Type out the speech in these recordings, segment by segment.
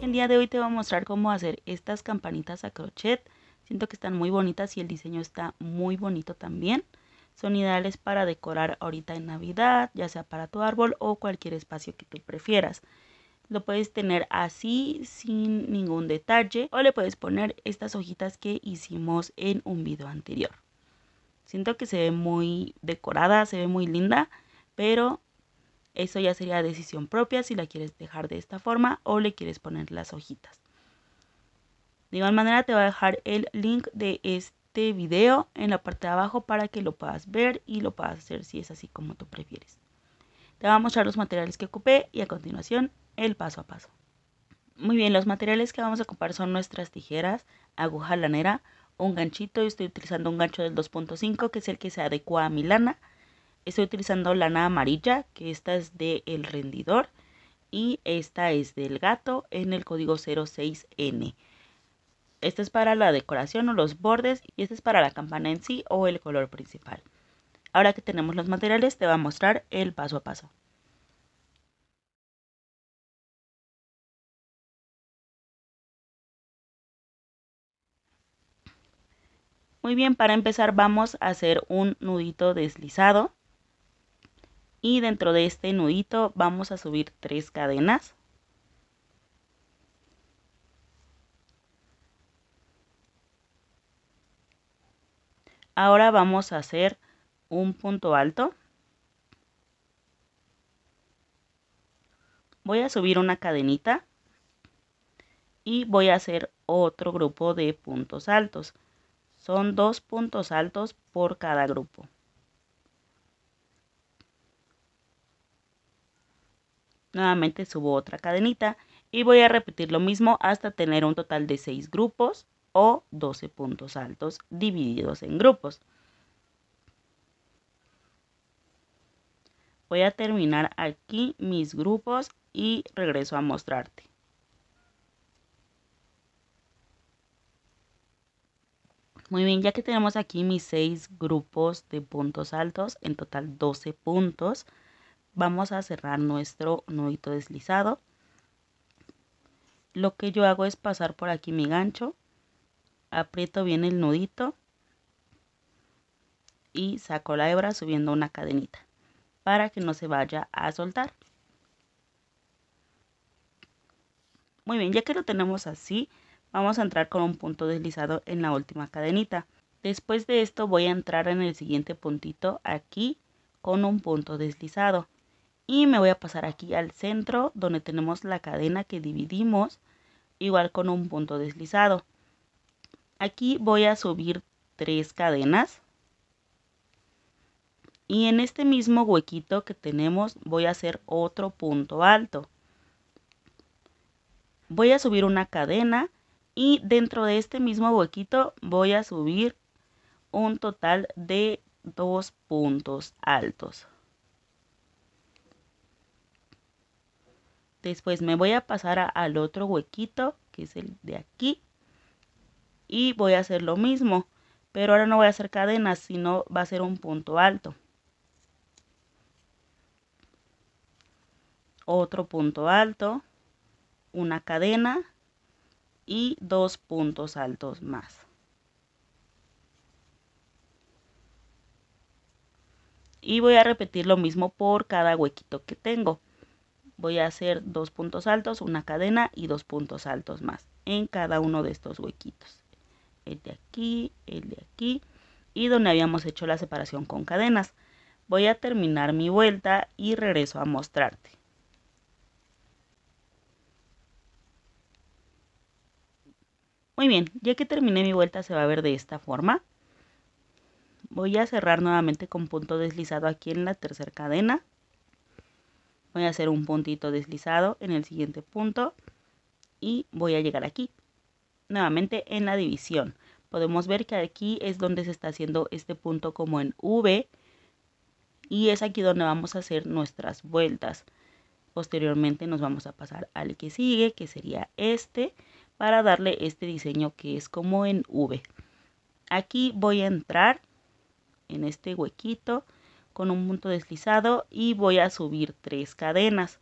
el día de hoy te voy a mostrar cómo hacer estas campanitas a crochet. Siento que están muy bonitas y el diseño está muy bonito también. Son ideales para decorar ahorita en Navidad, ya sea para tu árbol o cualquier espacio que tú prefieras. Lo puedes tener así, sin ningún detalle, o le puedes poner estas hojitas que hicimos en un video anterior. Siento que se ve muy decorada, se ve muy linda, pero eso ya sería decisión propia si la quieres dejar de esta forma o le quieres poner las hojitas. De igual manera te voy a dejar el link de este video en la parte de abajo para que lo puedas ver y lo puedas hacer si es así como tú prefieres. Te voy a mostrar los materiales que ocupé y a continuación el paso a paso. Muy bien, los materiales que vamos a ocupar son nuestras tijeras, aguja lanera, un ganchito, y estoy utilizando un gancho del 2.5 que es el que se adecua a mi lana Estoy utilizando lana amarilla, que esta es de El Rendidor y esta es del gato en el código 06N. Esta es para la decoración o los bordes y esta es para la campana en sí o el color principal. Ahora que tenemos los materiales te va a mostrar el paso a paso. Muy bien, para empezar vamos a hacer un nudito deslizado y dentro de este nudito vamos a subir tres cadenas ahora vamos a hacer un punto alto voy a subir una cadenita y voy a hacer otro grupo de puntos altos son dos puntos altos por cada grupo nuevamente subo otra cadenita y voy a repetir lo mismo hasta tener un total de 6 grupos o 12 puntos altos divididos en grupos. Voy a terminar aquí mis grupos y regreso a mostrarte. Muy bien, ya que tenemos aquí mis 6 grupos de puntos altos, en total 12 puntos, vamos a cerrar nuestro nudito deslizado lo que yo hago es pasar por aquí mi gancho aprieto bien el nudito y saco la hebra subiendo una cadenita para que no se vaya a soltar muy bien ya que lo tenemos así vamos a entrar con un punto deslizado en la última cadenita después de esto voy a entrar en el siguiente puntito aquí con un punto deslizado y me voy a pasar aquí al centro donde tenemos la cadena que dividimos igual con un punto deslizado aquí voy a subir tres cadenas y en este mismo huequito que tenemos voy a hacer otro punto alto voy a subir una cadena y dentro de este mismo huequito voy a subir un total de dos puntos altos Después me voy a pasar al otro huequito, que es el de aquí. Y voy a hacer lo mismo, pero ahora no voy a hacer cadenas, sino va a ser un punto alto. Otro punto alto, una cadena y dos puntos altos más. Y voy a repetir lo mismo por cada huequito que tengo voy a hacer dos puntos altos, una cadena y dos puntos altos más en cada uno de estos huequitos. El de aquí, el de aquí y donde habíamos hecho la separación con cadenas. Voy a terminar mi vuelta y regreso a mostrarte. Muy bien, ya que terminé mi vuelta se va a ver de esta forma. Voy a cerrar nuevamente con punto deslizado aquí en la tercera cadena voy a hacer un puntito deslizado en el siguiente punto y voy a llegar aquí nuevamente en la división podemos ver que aquí es donde se está haciendo este punto como en V y es aquí donde vamos a hacer nuestras vueltas posteriormente nos vamos a pasar al que sigue que sería este para darle este diseño que es como en V aquí voy a entrar en este huequito con un punto deslizado y voy a subir tres cadenas.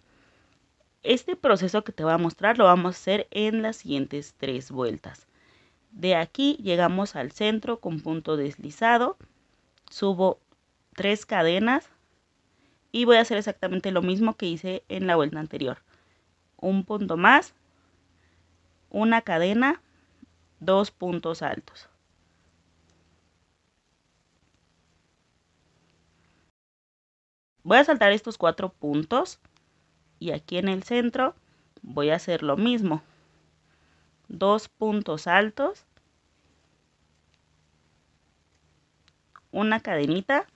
Este proceso que te voy a mostrar lo vamos a hacer en las siguientes tres vueltas. De aquí llegamos al centro con punto deslizado, subo tres cadenas y voy a hacer exactamente lo mismo que hice en la vuelta anterior. Un punto más, una cadena, dos puntos altos. Voy a saltar estos cuatro puntos y aquí en el centro voy a hacer lo mismo. Dos puntos altos, una cadenita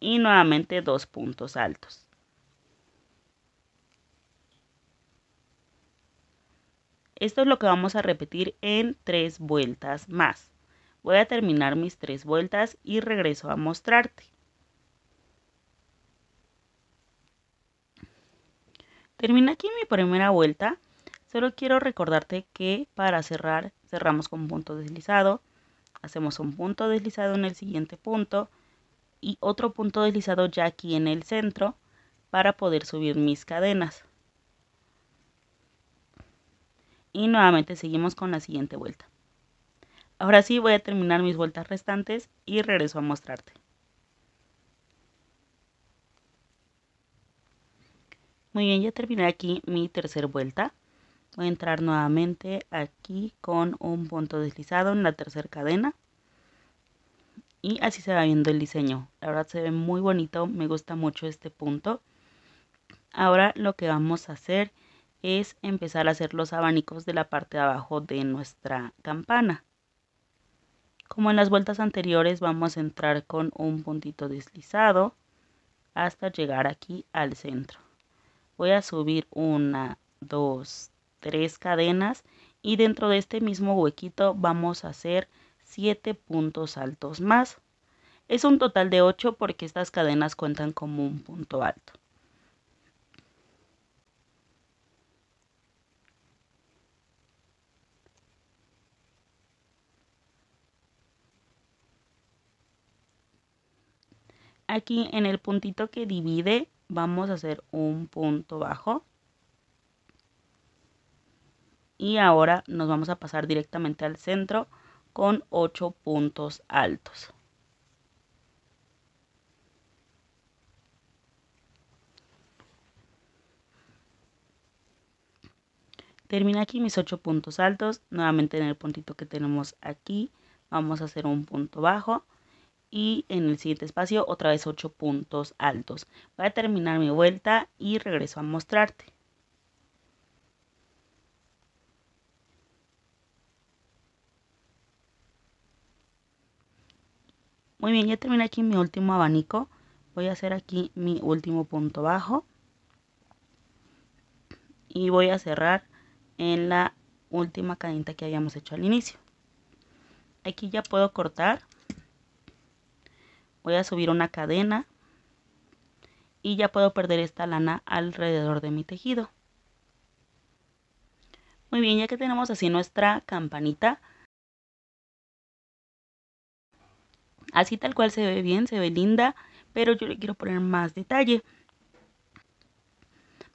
y nuevamente dos puntos altos. Esto es lo que vamos a repetir en tres vueltas más. Voy a terminar mis tres vueltas y regreso a mostrarte. Termina aquí mi primera vuelta. Solo quiero recordarte que para cerrar cerramos con punto deslizado. Hacemos un punto deslizado en el siguiente punto y otro punto deslizado ya aquí en el centro para poder subir mis cadenas. Y nuevamente seguimos con la siguiente vuelta. Ahora sí voy a terminar mis vueltas restantes y regreso a mostrarte. Muy bien, ya terminé aquí mi tercera vuelta. Voy a entrar nuevamente aquí con un punto deslizado en la tercera cadena. Y así se va viendo el diseño. La verdad se ve muy bonito, me gusta mucho este punto. Ahora lo que vamos a hacer es empezar a hacer los abanicos de la parte de abajo de nuestra campana. Como en las vueltas anteriores vamos a entrar con un puntito deslizado hasta llegar aquí al centro. Voy a subir una, dos, tres cadenas y dentro de este mismo huequito vamos a hacer siete puntos altos más. Es un total de 8 porque estas cadenas cuentan como un punto alto. Aquí en el puntito que divide vamos a hacer un punto bajo. Y ahora nos vamos a pasar directamente al centro con 8 puntos altos. Termina aquí mis 8 puntos altos, nuevamente en el puntito que tenemos aquí vamos a hacer un punto bajo y en el siguiente espacio otra vez 8 puntos altos. Voy a terminar mi vuelta y regreso a mostrarte. Muy bien, ya terminé aquí mi último abanico. Voy a hacer aquí mi último punto bajo. Y voy a cerrar en la última cadita que habíamos hecho al inicio. Aquí ya puedo cortar voy a subir una cadena y ya puedo perder esta lana alrededor de mi tejido. Muy bien, ya que tenemos así nuestra campanita, así tal cual se ve bien, se ve linda, pero yo le quiero poner más detalle.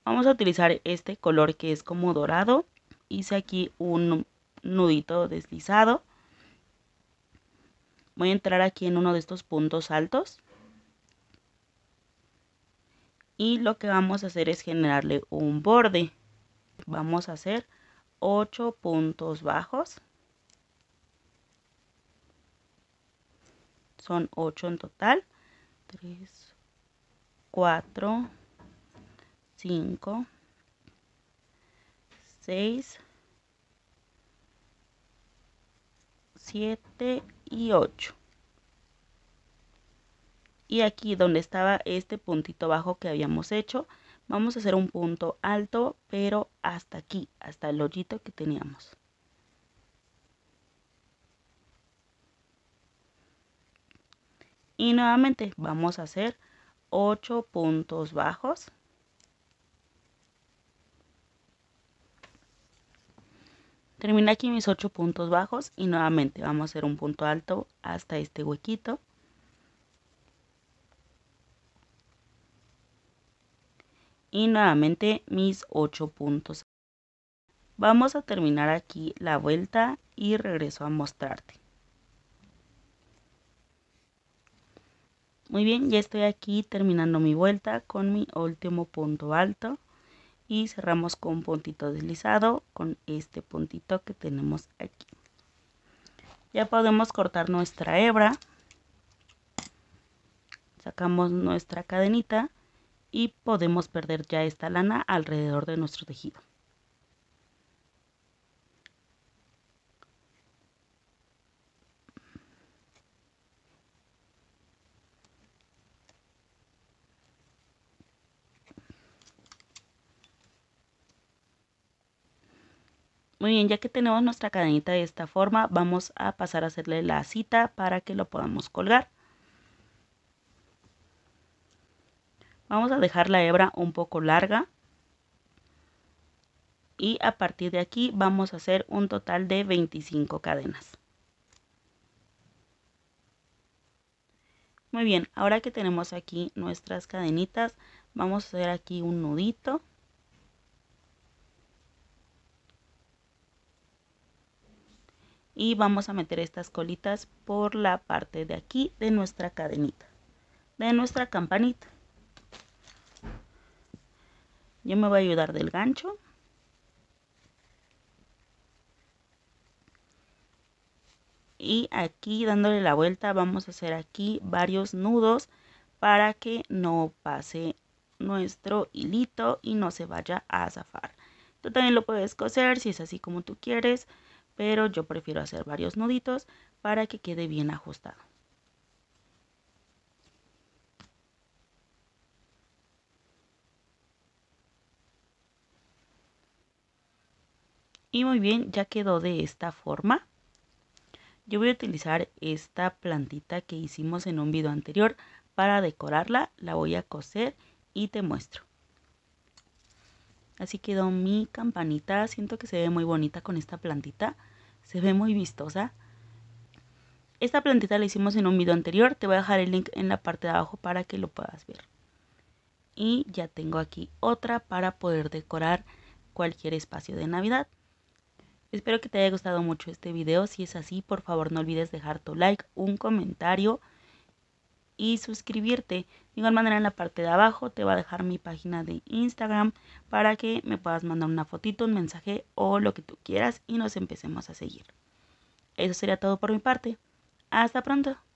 Vamos a utilizar este color que es como dorado. Hice aquí un nudito deslizado voy a entrar aquí en uno de estos puntos altos y lo que vamos a hacer es generarle un borde vamos a hacer 8 puntos bajos son 8 en total 3 4 5 6 7 y 8. Y aquí donde estaba este puntito bajo que habíamos hecho, vamos a hacer un punto alto, pero hasta aquí, hasta el hoyito que teníamos. Y nuevamente vamos a hacer 8 puntos bajos. Terminé aquí mis 8 puntos bajos y nuevamente vamos a hacer un punto alto hasta este huequito. Y nuevamente mis 8 puntos. Vamos a terminar aquí la vuelta y regreso a mostrarte. Muy bien, ya estoy aquí terminando mi vuelta con mi último punto alto y cerramos con un puntito deslizado con este puntito que tenemos aquí ya podemos cortar nuestra hebra sacamos nuestra cadenita y podemos perder ya esta lana alrededor de nuestro tejido Muy bien, ya que tenemos nuestra cadenita de esta forma, vamos a pasar a hacerle la cita para que lo podamos colgar. Vamos a dejar la hebra un poco larga. Y a partir de aquí vamos a hacer un total de 25 cadenas. Muy bien, ahora que tenemos aquí nuestras cadenitas, vamos a hacer aquí un nudito. y vamos a meter estas colitas por la parte de aquí de nuestra cadenita, de nuestra campanita. Yo me voy a ayudar del gancho. Y aquí dándole la vuelta vamos a hacer aquí varios nudos para que no pase nuestro hilito y no se vaya a zafar. Tú también lo puedes coser si es así como tú quieres pero yo prefiero hacer varios nuditos para que quede bien ajustado. Y muy bien, ya quedó de esta forma. Yo voy a utilizar esta plantita que hicimos en un video anterior para decorarla. La voy a coser y te muestro. Así quedó mi campanita. Siento que se ve muy bonita con esta plantita. Se ve muy vistosa. Esta plantita la hicimos en un video anterior. Te voy a dejar el link en la parte de abajo para que lo puedas ver. Y ya tengo aquí otra para poder decorar cualquier espacio de Navidad. Espero que te haya gustado mucho este video. Si es así, por favor no olvides dejar tu like, un comentario y suscribirte. De igual manera en la parte de abajo te va a dejar mi página de Instagram para que me puedas mandar una fotito, un mensaje o lo que tú quieras y nos empecemos a seguir. Eso sería todo por mi parte. Hasta pronto.